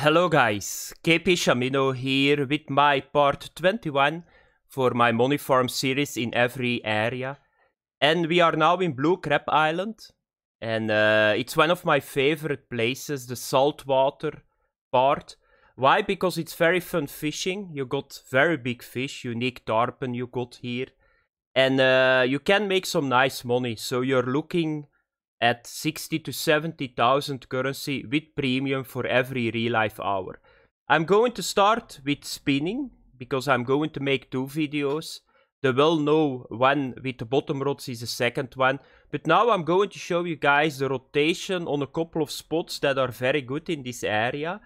Hello guys, KP Shamino here with my part 21 for my money farm series in every area. And we are now in Blue Crab Island. And uh, it's one of my favorite places, the saltwater part. Why? Because it's very fun fishing. You got very big fish, unique tarpon you got here. And uh, you can make some nice money. So you're looking at 60 to 70,000 currency with premium for every real life hour. I'm going to start with spinning because I'm going to make two videos. The well-known one with the bottom rods is the second one. But now I'm going to show you guys the rotation on a couple of spots that are very good in this area.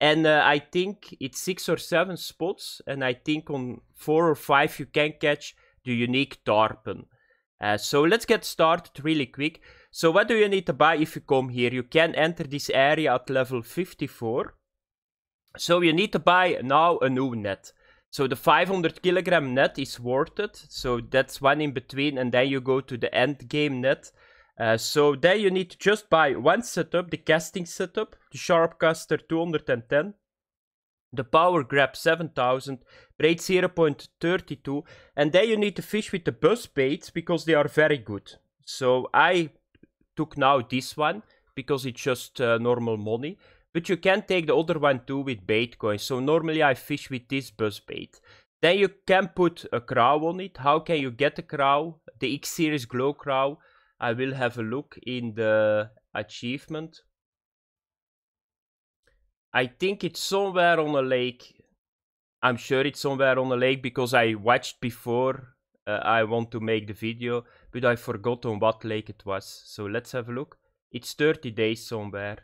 And uh, I think it's six or seven spots. And I think on four or five you can catch the unique tarpon. Uh, so let's get started really quick. So what do you need to buy if you come here? You can enter this area at level 54. So you need to buy now a new net. So the 500 kilogram net is worth it. So that's one in between and then you go to the end game net. Uh, so then you need to just buy one setup, the casting setup, the Sharpcaster 210, the power grab 7000, rate 0.32, and then you need to fish with the bus baits because they are very good. So I took now this one because it's just uh, normal money. But you can take the other one too with bait coins. So normally I fish with this buzz bait. Then you can put a crow on it. How can you get a crow? The X series glow crow. I will have a look in the achievement. I think it's somewhere on a lake. I'm sure it's somewhere on a lake because I watched before uh, I want to make the video, but I forgot on what lake it was. So let's have a look. It's 30 days somewhere.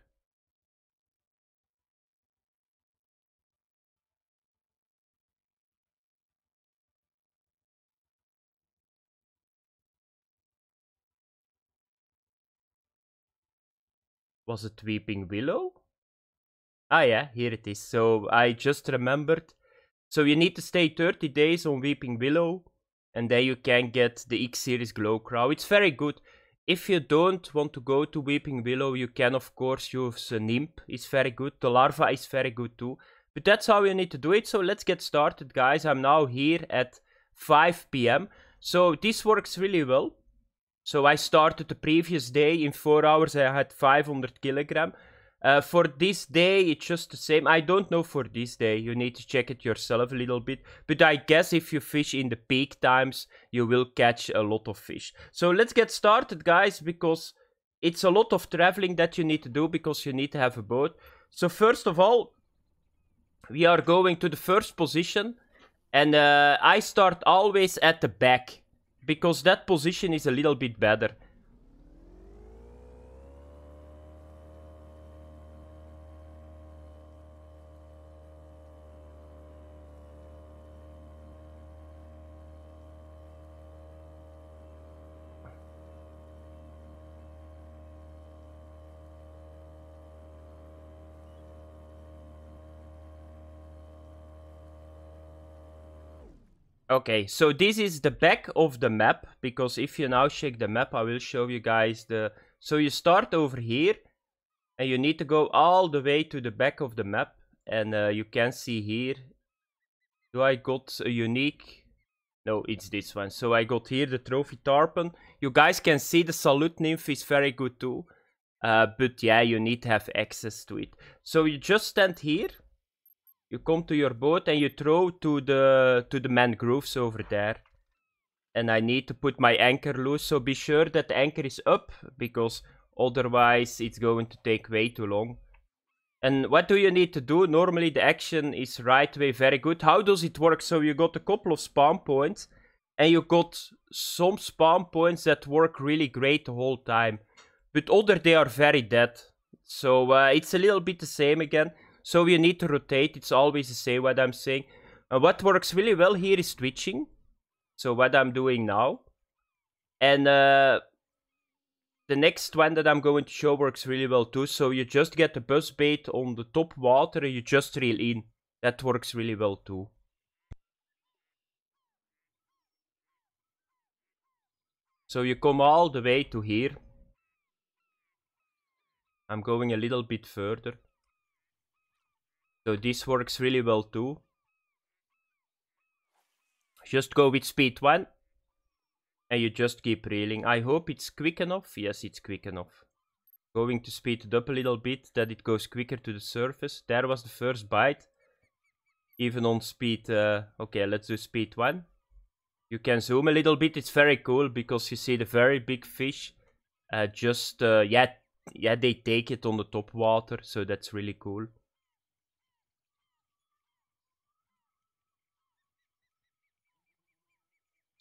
Was it Weeping Willow? Ah yeah, here it is. So I just remembered. So you need to stay 30 days on Weeping Willow and there you can get the X series glow crow. It's very good. If you don't want to go to Weeping Willow, you can of course use a uh, Nimp. It's very good. The larva is very good too. But that's how you need to do it. So let's get started, guys. I'm now here at 5 p.m. So this works really well. So I started the previous day. In 4 hours I had 500 kilogram. Uh, for this day, it's just the same. I don't know for this day. You need to check it yourself a little bit. But I guess if you fish in the peak times, you will catch a lot of fish. So let's get started, guys, because it's a lot of traveling that you need to do because you need to have a boat. So first of all, we are going to the first position. And uh, I start always at the back because that position is a little bit better. Okay, so this is the back of the map, because if you now shake the map, I will show you guys the... So you start over here, and you need to go all the way to the back of the map, and uh, you can see here, do I got a unique... No, it's this one. So I got here the trophy tarpon. You guys can see the salute nymph is very good too. Uh, but yeah, you need to have access to it. So you just stand here you come to your boat and you throw to the to the mangroves over there. And I need to put my anchor loose, so be sure that the anchor is up, because otherwise it's going to take way too long. And what do you need to do? Normally the action is right way very good. How does it work? So you got a couple of spawn points and you got some spawn points that work really great the whole time. But other they are very dead. So uh, it's a little bit the same again. So you need to rotate. It's always the same what I'm saying. And uh, what works really well here is twitching. So what I'm doing now. And uh, the next one that I'm going to show works really well too. So you just get the buzz bait on the top water and you just reel in. That works really well too. So you come all the way to here. I'm going a little bit further. So this works really well too. Just go with speed 1. And you just keep reeling. I hope it's quick enough. Yes, it's quick enough. Going to speed it up a little bit, that it goes quicker to the surface. There was the first bite. Even on speed... Uh, okay, let's do speed 1. You can zoom a little bit. It's very cool because you see the very big fish. Uh, just, uh, yeah, yeah, they take it on the top water. So that's really cool.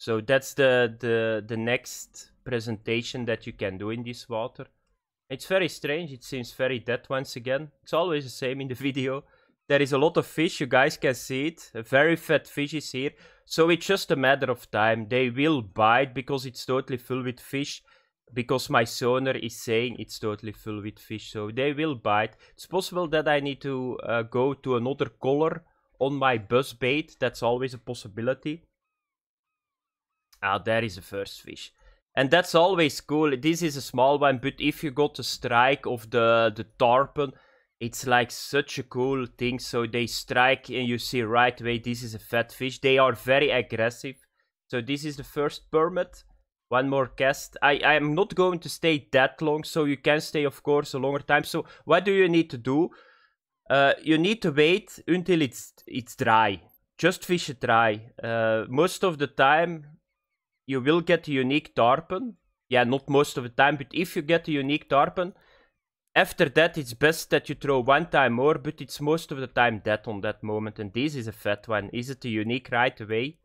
So that's the, the, the next presentation that you can do in this water. It's very strange, it seems very dead once again. It's always the same in the video. There is a lot of fish, you guys can see it. A very fat fish is here. So it's just a matter of time. They will bite because it's totally full with fish. Because my sonar is saying it's totally full with fish. So they will bite. It's possible that I need to uh, go to another color on my bus bait. That's always a possibility. Ah, there is the first fish. And that's always cool. This is a small one, but if you got a strike of the, the tarpon, it's like such a cool thing. So they strike and you see right away, this is a fat fish. They are very aggressive. So this is the first permit. One more cast. I, I am not going to stay that long, so you can stay, of course, a longer time. So what do you need to do? Uh, you need to wait until it's it's dry. Just fish it dry. Uh, most of the time, you will get a unique Tarpon. Yeah, not most of the time, but if you get a unique Tarpon, after that it's best that you throw one time more, but it's most of the time dead on that moment. And this is a fat one. Is it a unique right away?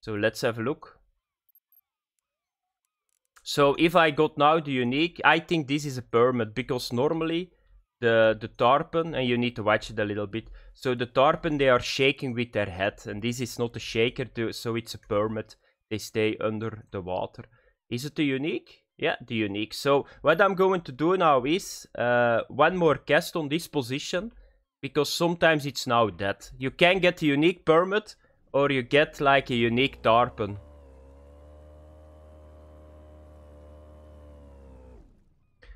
So let's have a look. So if I got now the unique, I think this is a permit because normally the, the tarpon, and you need to watch it a little bit, so the tarpon they are shaking with their head and this is not a shaker, so it's a permit they stay under the water. Is it the unique? Yeah, the unique. So what I'm going to do now is uh, one more cast on this position because sometimes it's now dead. You can get the unique permit or you get like a unique tarpon.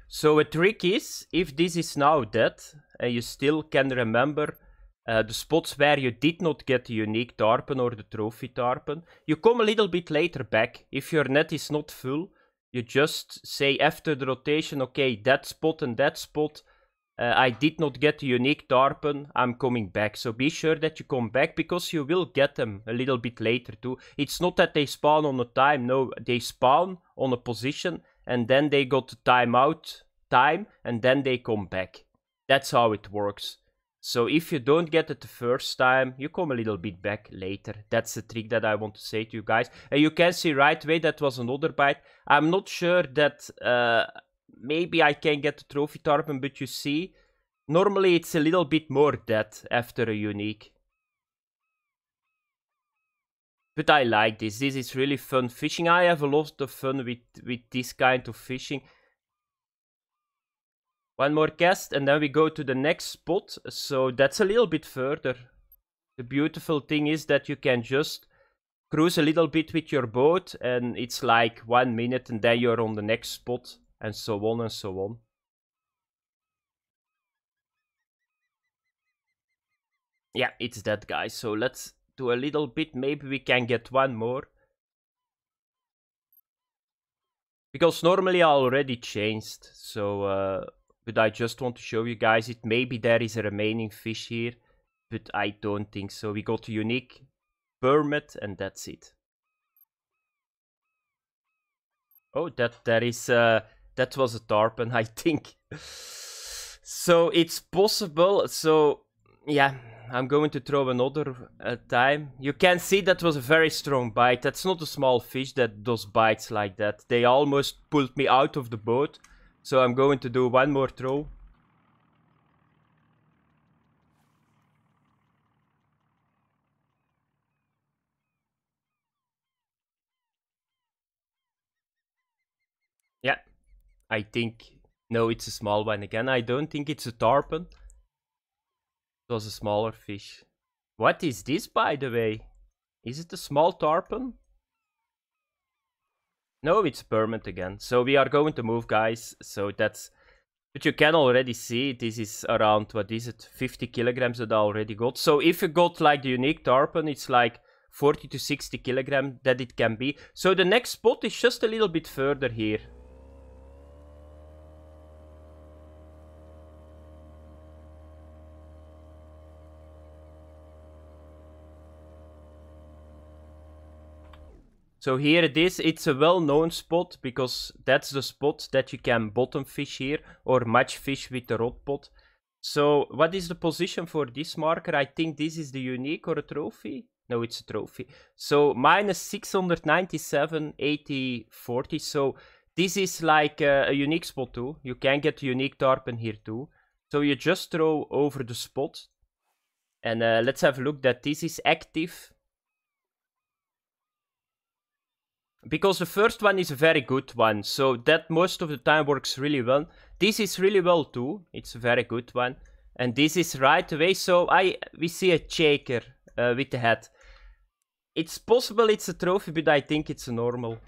So a trick is, if this is now dead and you still can remember uh, eh, the spots where you did not get the unique tarpon or the trophy tarpon. You come a little bit later back. If your net is not full, you just say after the rotation, okay, that spot and that spot, uh, I did not get the unique tarpon, I'm coming back. So be sure that you come back because you will get them a little bit later too. It's not that they spawn on a time, no, they spawn on a position and then they got the timeout time and then they come back. That's how it works. So if you don't get it the first time, you come a little bit back later. That's the trick that I want to say to you guys. And you can see right away that was another bite. I'm not sure that uh, maybe I can get the trophy tarpon, but you see, normally it's a little bit more dead after a unique. But I like this. This is really fun fishing. I have a lot of fun with, with this kind of fishing. One more cast and then we go to the next spot. So that's a little bit further. The beautiful thing is that you can just cruise a little bit with your boat and it's like one minute and then you're on the next spot and so on and so on. Yeah, it's that guy. So let's do a little bit. Maybe we can get one more. Because normally I already changed. So... Uh but I just want to show you guys it. Maybe there is a remaining fish here, but I don't think so. We got a unique permit and that's it. Oh, that that is uh, that was a tarpon, I think. so it's possible. So yeah, I'm going to throw another uh, time. You can see that was a very strong bite. That's not a small fish that does bites like that. They almost pulled me out of the boat. So I'm going to do one more throw. Yeah, I think, no, it's a small one again. I don't think it's a tarpon. It was a smaller fish. What is this, by the way? Is it a small tarpon? No, it's permanent again. So we are going to move, guys. So that's... But you can already see this is around, what is it, 50 kilograms that I already got. So if you got like the unique tarpon, it's like 40 to 60 kilogram that it can be. So the next spot is just a little bit further here. So here it is. It's a well-known spot because that's the spot that you can bottom fish here or match fish with the rod pot. So what is the position for this marker? I think this is the unique or a trophy. No, it's a trophy. So minus 697, 80, 40. So this is like a, a unique spot too. You can get unique tarpon here too. So you just throw over the spot. And uh, let's have a look that this is active because the first one is a very good one, so that most of the time works really well. This is really well too, it's a very good one. And this is right away, so I we see a shaker uh, with the hat. It's possible it's a trophy, but I think it's a normal.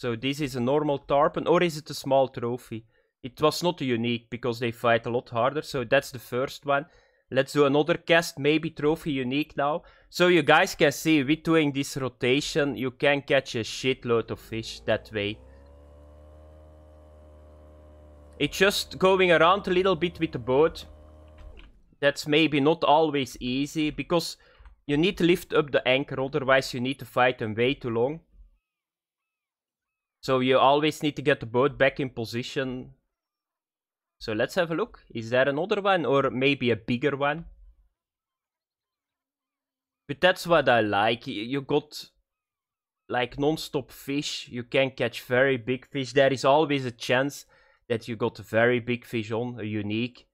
So this is a normal tarpon, or is it a small trophy? It was not unique, because they fight a lot harder, so that's the first one. Let's do another cast, maybe trophy unique now. So you guys can see, with doing this rotation, you can catch a shitload of fish that way. It's just going around a little bit with the boat. That's maybe not always easy, because you need to lift up the anchor, otherwise you need to fight them way too long. So you always need to get the boat back in position. So let's have a look. Is there another one or maybe a bigger one? But that's what I like. You got like non-stop fish. You can catch very big fish. There is always a chance that you got a very big fish on, a unique.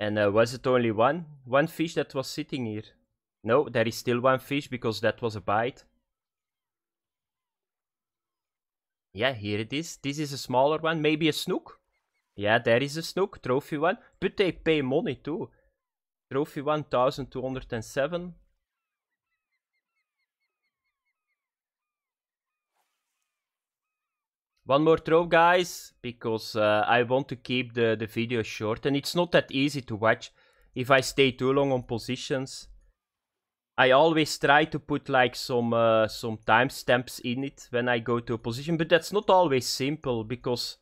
And uh, was it only one? One fish that was sitting here? No, there is still one fish because that was a bite. Yeah, here it is. This is a smaller one. Maybe a snook? Yeah, there is a snook. Trophy one. But they pay money too. Trophy 1207. One more throw, guys, because uh, I want to keep the, the video short. And it's not that easy to watch if I stay too long on positions. I always try to put like some uh, some timestamps in it when I go to a position, but that's not always simple because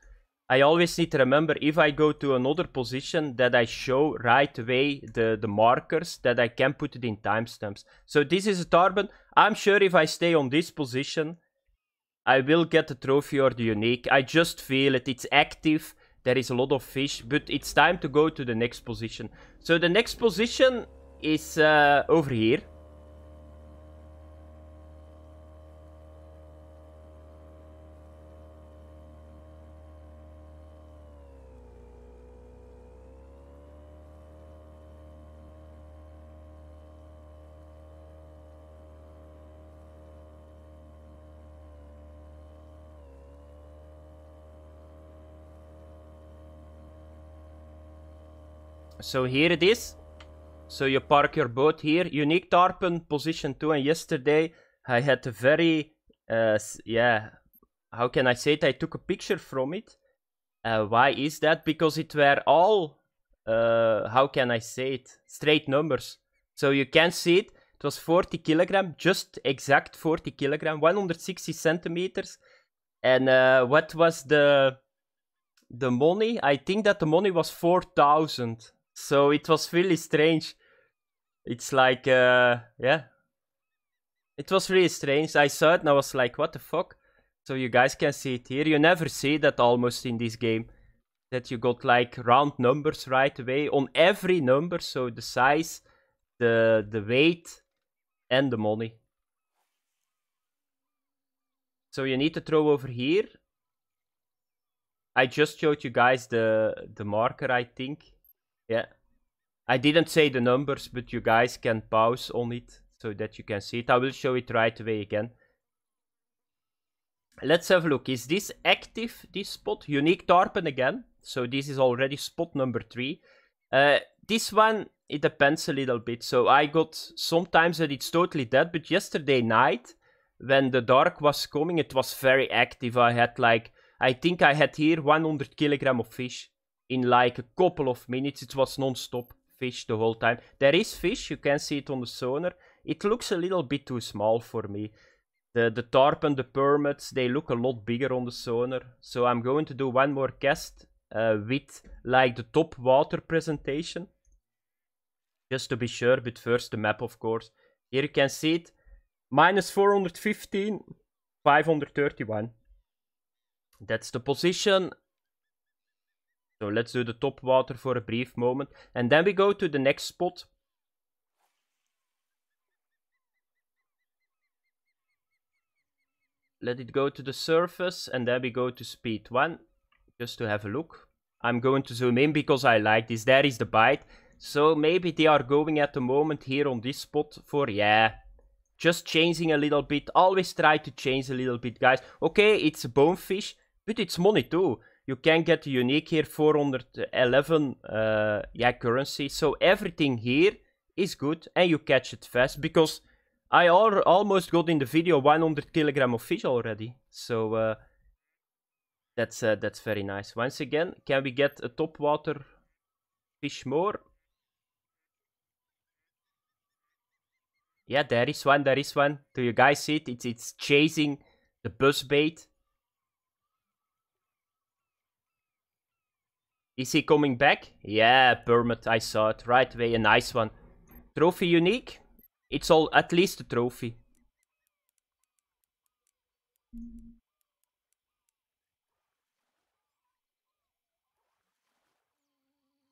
I always need to remember if I go to another position that I show right away the, the markers that I can put it in timestamps. So this is a Tarban. I'm sure if I stay on this position, I will get the trophy or the unique. I just feel it. It's active. There is a lot of fish. But it's time to go to the next position. So the next position is uh, over here. So here it is. So you park your boat here. Unique tarpon, position 2. And yesterday I had a very, uh, yeah, how can I say it? I took a picture from it. Uh, why is that? Because it were all, uh, how can I say it? Straight numbers. So you can see it. It was 40 kilogram, just exact 40 kilogram, 160 centimeters. And uh, what was the the money? I think that the money was 4,000. So it was really strange. It's like, uh, yeah. It was really strange. I saw it and I was like, what the fuck? So you guys can see it here. You never see that almost in this game. That you got like round numbers right away on every number. So the size, the, the weight, and the money. So you need to throw over here. I just showed you guys the, the marker, I think. Yeah. I didn't say the numbers, but you guys can pause on it so that you can see it. I will show it right away again. Let's have a look. Is this active, this spot? Unique Tarpon again. So this is already spot number three. Uh, this one, it depends a little bit. So I got sometimes that it's totally dead, but yesterday night, when the dark was coming, it was very active. I had like, I think I had here 100 kilogram of fish in like a couple of minutes. It was non-stop fish the whole time. There is fish, you can see it on the sonar. It looks a little bit too small for me. The, the tarp and the permits, they look a lot bigger on the sonar. So I'm going to do one more cast uh, with like the top water presentation. Just to be sure, but first the map of course. Here you can see it. Minus 415, 531. That's the position. So let's do the top water for a brief moment. And then we go to the next spot. Let it go to the surface and then we go to speed 1 just to have a look. I'm going to zoom in because I like this. There is the bite. So maybe they are going at the moment here on this spot for, yeah, just changing a little bit. Always try to change a little bit, guys. Okay, it's a bonefish, but it's money too you can get unique here 411 uh, yeah currency so everything here is good and you catch it fast because I al almost got in the video 100 kilogram of fish already so uh, that's uh, that's very nice once again can we get a top water fish more yeah there is one there is one do you guys see it it's, it's chasing the bus bait Is he coming back? Yeah, permit, I saw it. Right away, a nice one. Trophy unique? It's all at least a trophy.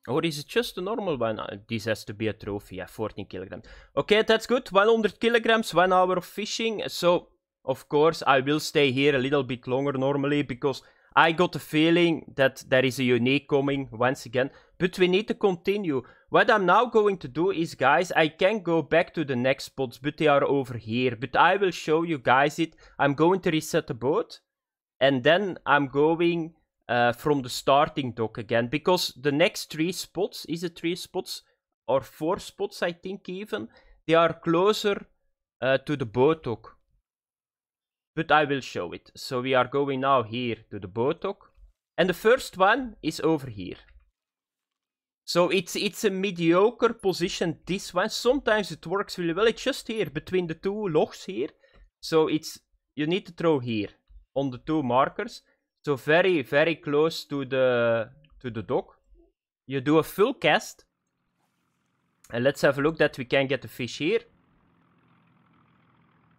Or is it just a normal one? Uh, this has to be a trophy, yeah, 14 kilograms. Okay, that's good. 100 kilograms, one hour of fishing. So, of course, I will stay here a little bit longer normally because I got the feeling that there is a unique coming once again, but we need to continue. What I'm now going to do is, guys, I can go back to the next spots, but they are over here. But I will show you guys it. I'm going to reset the boat, and then I'm going uh, from the starting dock again, because the next three spots, is it three spots or four spots, I think even, they are closer uh, to the boat dock but I will show it. So we are going now here to the Botok. And the first one is over here. So it's it's a mediocre position, this one. Sometimes it works really well. It's just here, between the two logs here. So it's you need to throw here, on the two markers. So very, very close to the to the dock. You do a full cast. And let's have a look that we can get the fish here.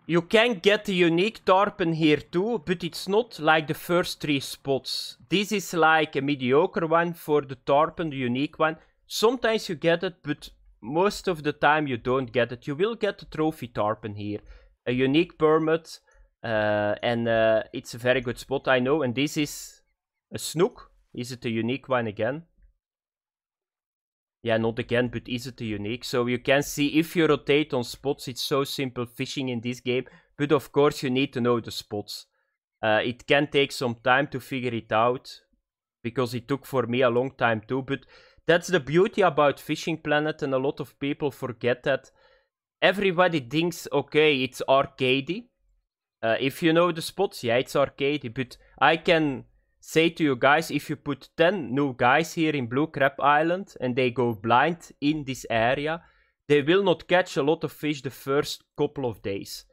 You can get the unique Tarpon here too, but it's not like the first three spots. This is like a mediocre one for the Tarpon, the unique one. Sometimes you get it, but most of the time you don't get it. You will get the Trophy Tarpon here. A unique permit, uh, and uh, it's a very good spot, I know. And this is a Snook. Is it a unique one again? Yeah, not again, but is it unique? So you can see if you rotate on spots, it's so simple fishing in this game. But of course, you need to know the spots. Uh, it can take some time to figure it out, because it took for me a long time too. But that's the beauty about Fishing Planet, and a lot of people forget that. Everybody thinks, okay, it's arcadey. Uh, if you know the spots, yeah, it's arcadey. But I can say to you guys if you put 10 new guys here in Blue Crab Island and they go blind in this area, they will not catch a lot of fish the first couple of days.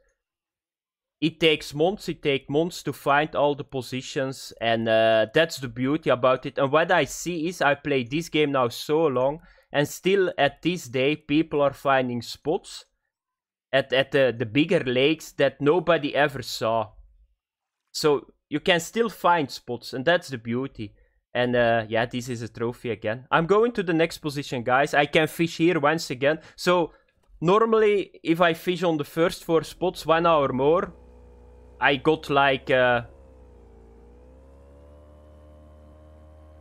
It takes months, it takes months to find all the positions, and uh, that's the beauty about it. And what I see is I play this game now so long, and still at this day, people are finding spots at, at the, the bigger lakes that nobody ever saw. So you can still find spots, and that's the beauty. And uh, yeah, this is a trophy again. I'm going to the next position, guys. I can fish here once again. So normally, if I fish on the first four spots one hour more, I got like... Uh,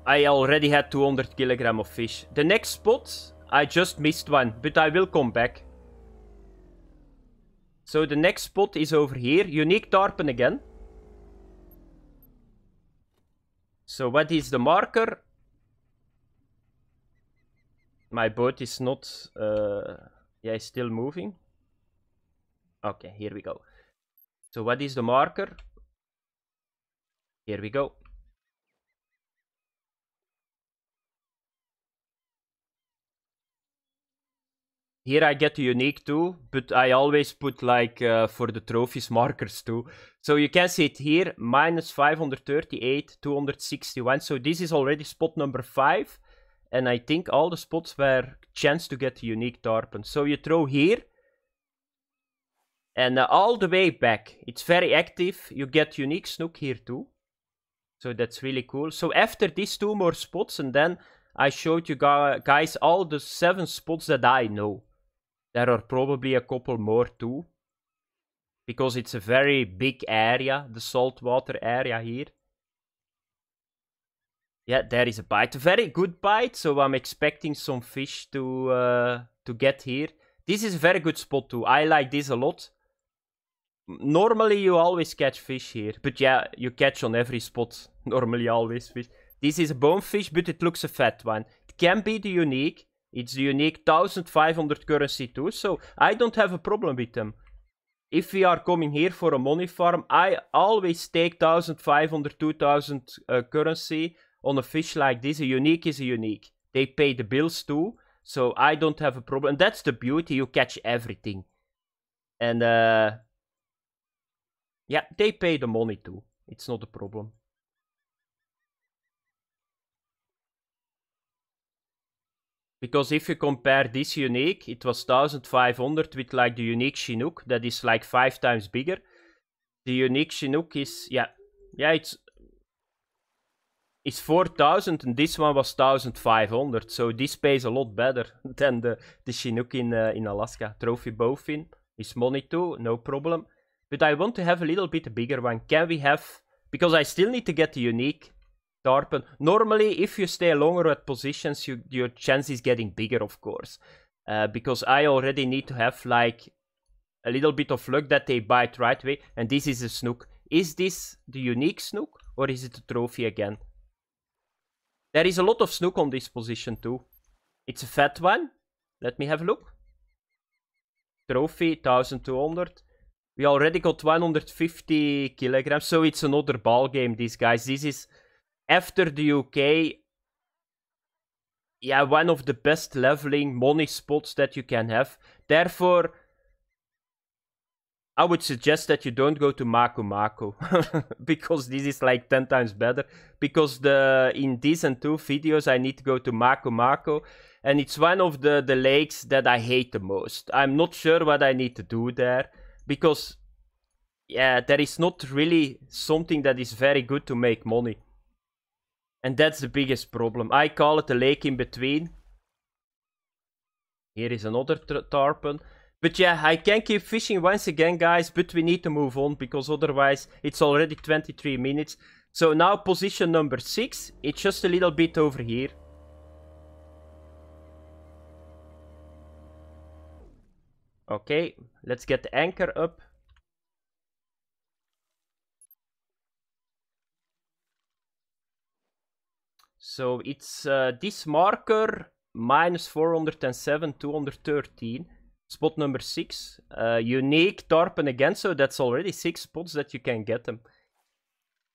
I already had 200 kilogram of fish. The next spot, I just missed one, but I will come back. So the next spot is over here. Unique tarpon again. So what is the marker? My boat is not... Uh, yeah, it's still moving. Okay, here we go. So what is the marker? Here we go. here I get the unique too, but I always put like uh, for the trophies markers too. So you can see it here, minus 538, 261. So this is already spot number 5. And I think all the spots were chance to get unique tarpon. So you throw here. And uh, all the way back. It's very active. You get unique snook here too. So that's really cool. So after these two more spots and then I showed you guys all the 7 spots that I know. There are probably a couple more too, because it's a very big area, the saltwater area here. Yeah, there is a bite. A very good bite, so I'm expecting some fish to, uh, to get here. This is a very good spot too. I like this a lot. Normally you always catch fish here. But yeah, you catch on every spot. Normally always fish. This is a bonefish, but it looks a fat one. It can be the unique. It's unique 1500 currency too, so I don't have a problem with them. If we are coming here for a money farm, I always take 1500, 2000 uh, currency on a fish like this. A unique is a unique. They pay the bills too, so I don't have a problem. And that's the beauty, you catch everything. And uh, yeah, they pay the money too. It's not a problem. Because if you compare this unique, it was 1500 with like the unique Chinook that is like five times bigger. The unique Chinook is, yeah, yeah, it's it's 4000 and this one was 1500. So this pays a lot better than the, the Chinook in, uh, in Alaska. Trophy bowfin is money too, no problem. But I want to have a little bit bigger one. Can we have, because I still need to get the unique Tarpon. Normally, if you stay longer at positions, you, your chance is getting bigger, of course. Uh, because I already need to have like a little bit of luck that they bite right away. And this is a snook. Is this the unique snook or is it a trophy again? There is a lot of snook on this position too. It's a fat one. Let me have a look. Trophy 1200. We already got 150 kilograms, so it's another ball game, these guys. This is after the UK, yeah, one of the best leveling money spots that you can have. Therefore, I would suggest that you don't go to Mako Mako because this is like 10 times better. Because the in these and two videos, I need to go to Mako Mako, and it's one of the, the lakes that I hate the most. I'm not sure what I need to do there because, yeah, there is not really something that is very good to make money. And that's the biggest problem. I call it a lake in between. Here is another tarpon. But yeah, I can keep fishing once again, guys, but we need to move on because otherwise it's already 23 minutes. So now position number 6, it's just a little bit over here. Okay, let's get the anchor up. So it's uh, this marker minus 407, 213, spot number 6. Uh, unique Tarpon again, so that's already 6 spots that you can get them.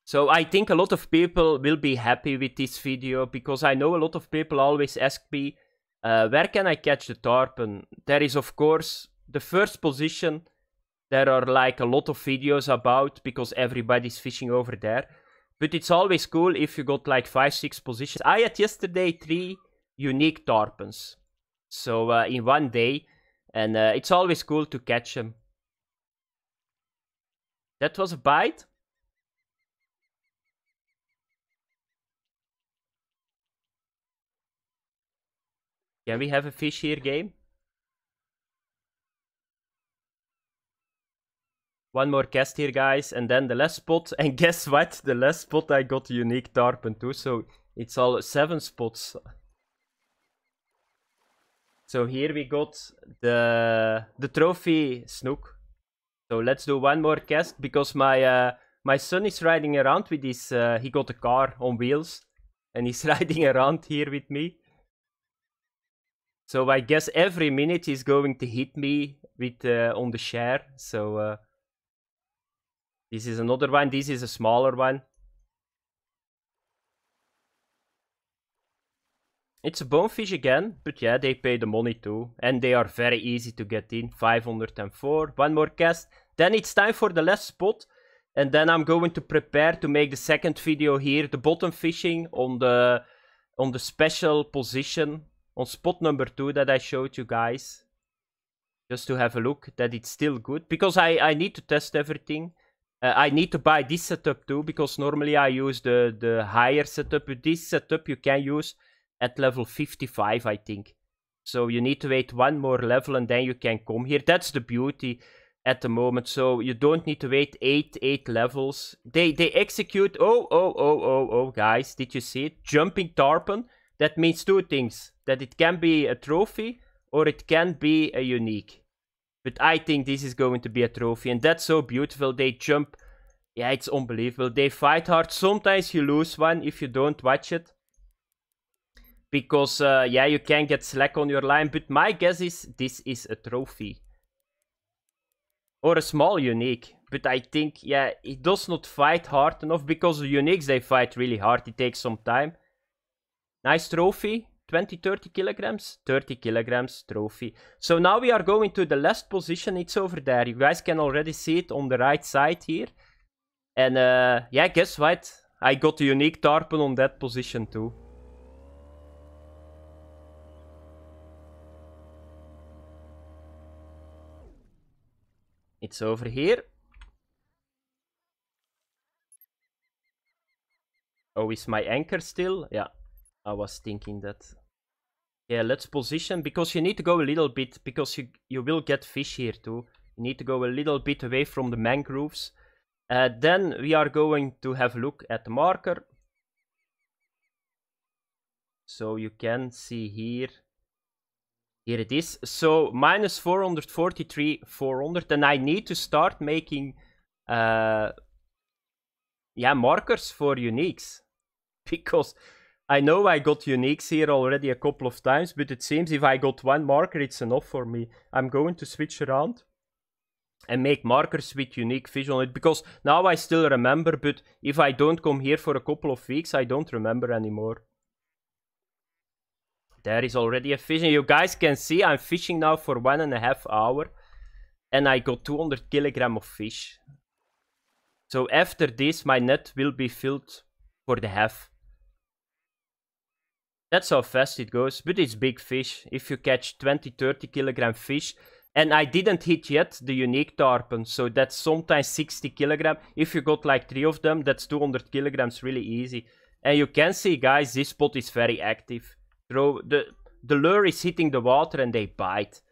So I think a lot of people will be happy with this video, because I know a lot of people always ask me, uh, where can I catch the Tarpon? There is of course the first position, there are like a lot of videos about, because everybody's fishing over there. But it's always cool if you got like 5, 6 positions. I had yesterday 3 unique Tarpons. So uh, in one day. And uh, it's always cool to catch them. That was a bite. Can we have a fish here game? One more cast here, guys, and then the last spot. And guess what? The last spot I got unique Tarpon too, so it's all seven spots. So here we got the the trophy snook. So let's do one more cast because my uh, my son is riding around with his. Uh, he got a car on wheels, and he's riding around here with me. So I guess every minute he's going to hit me with uh, on the share. So. Uh, this is another one. This is a smaller one. It's a bonefish again, but yeah, they pay the money too. And they are very easy to get in. 504. One more cast. Then it's time for the last spot. And then I'm going to prepare to make the second video here. The bottom fishing on the on the special position. On spot number 2 that I showed you guys. Just to have a look that it's still good. Because I, I need to test everything. Uh, I need to buy this setup too, because normally I use the, the higher setup. With this setup you can use at level 55, I think. So you need to wait one more level and then you can come here. That's the beauty at the moment. So you don't need to wait 8, 8 levels. They, they execute... Oh, oh, oh, oh, oh, guys. Did you see it? Jumping Tarpon. That means two things. That it can be a trophy or it can be a unique. But I think this is going to be a trophy, and that's so beautiful. They jump. Yeah, it's unbelievable. They fight hard. Sometimes you lose one if you don't watch it. Because, uh, yeah, you can get slack on your line. But my guess is this is a trophy. Or a small unique. But I think, yeah, it does not fight hard enough. Because the uniques, they fight really hard. It takes some time. Nice trophy. 20, 30 kilograms, 30 kilograms trophy. So now we are going to the last position. It's over there. You guys can already see it on the right side here. And uh, yeah, guess what? I got a unique tarpon on that position too. It's over here. Oh, is my anchor still? Yeah, I was thinking that. Yeah, let's position because you need to go a little bit because you you will get fish here too. You need to go a little bit away from the mangroves. Uh, then we are going to have a look at the marker. So you can see here. Here it is. So minus 443, 400. And I need to start making uh, yeah, markers for uniques. Because I know I got uniques here already a couple of times, but it seems if I got one marker, it's enough for me. I'm going to switch around and make markers with unique vision. on it, because now I still remember, but if I don't come here for a couple of weeks, I don't remember anymore. There is already a fishing. you guys can see I'm fishing now for one and a half hour, and I got 200 kilogram of fish. So after this, my net will be filled for the half. That's how fast it goes, but it's big fish. If you catch 20, 30 kilogram fish, and I didn't hit yet the unique tarpon, so that's sometimes 60 kilogram. If you got like three of them, that's 200 kilograms really easy. And you can see, guys, this spot is very active. Throw the, the lure is hitting the water and they bite.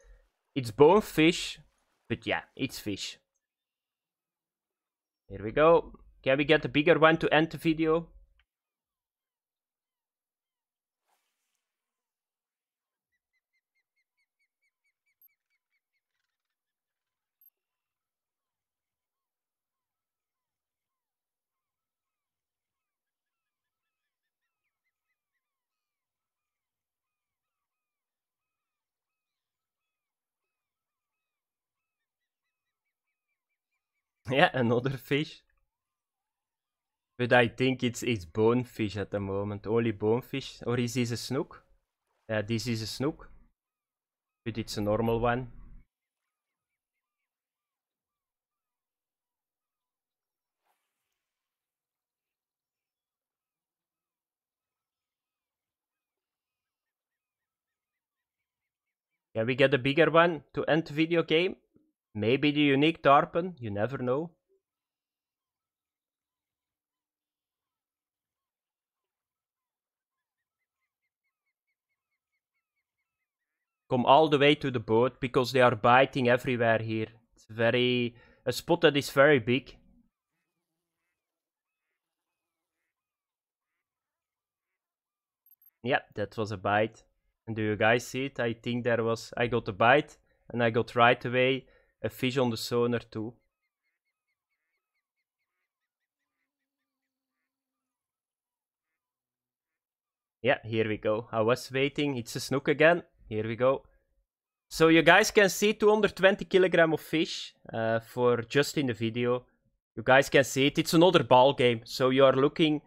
It's bone fish, but yeah, it's fish. Here we go. Can we get a bigger one to end the video? Yeah, another fish. But I think it's it's bonefish at the moment. Only bonefish. Or is this a snook? Yeah, this is a snook. But it's a normal one. Can we get a bigger one to end the video game? Maybe the unique tarpon, you never know. Come all the way to the boat because they are biting everywhere here. It's very... a spot that is very big. Yep, yeah, that was a bite. And do you guys see it? I think there was... I got a bite and I got right away fish on the zo naartoe. Yeah, here we go. I was waiting. It's a snook again. Here we go. So you guys can see 220 kilogram of fish uh, for just in the video. You guys can see it. It's another ball game. So you are looking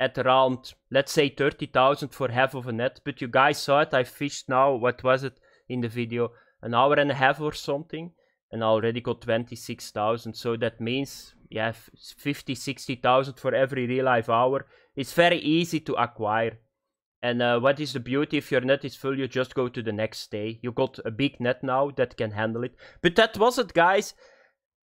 at around, let's say 30,000 for half of a net. But you guys saw it. I fished now, what was it in the video? An hour and a half or something and already got 26,000. So that means you have 50, 60,000 for every real life hour. It's very easy to acquire. And uh, what is the beauty? If your net is full, you just go to the next day. You got a big net now that can handle it. But that was it, guys.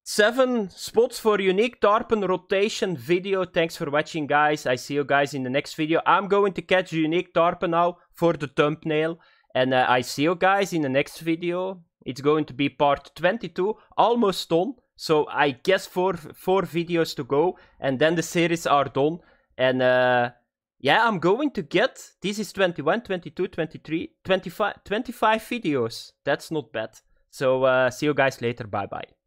Seven spots for unique Tarpon rotation video. Thanks for watching, guys. I see you guys in the next video. I'm going to catch unique Tarpon now for the thumbnail. And uh, I see you guys in the next video. It's going to be part 22, almost done. So I guess four four videos to go, and then the series are done. And uh, yeah, I'm going to get this is 21, 22, 23, 25, 25 videos. That's not bad. So uh, see you guys later. Bye bye.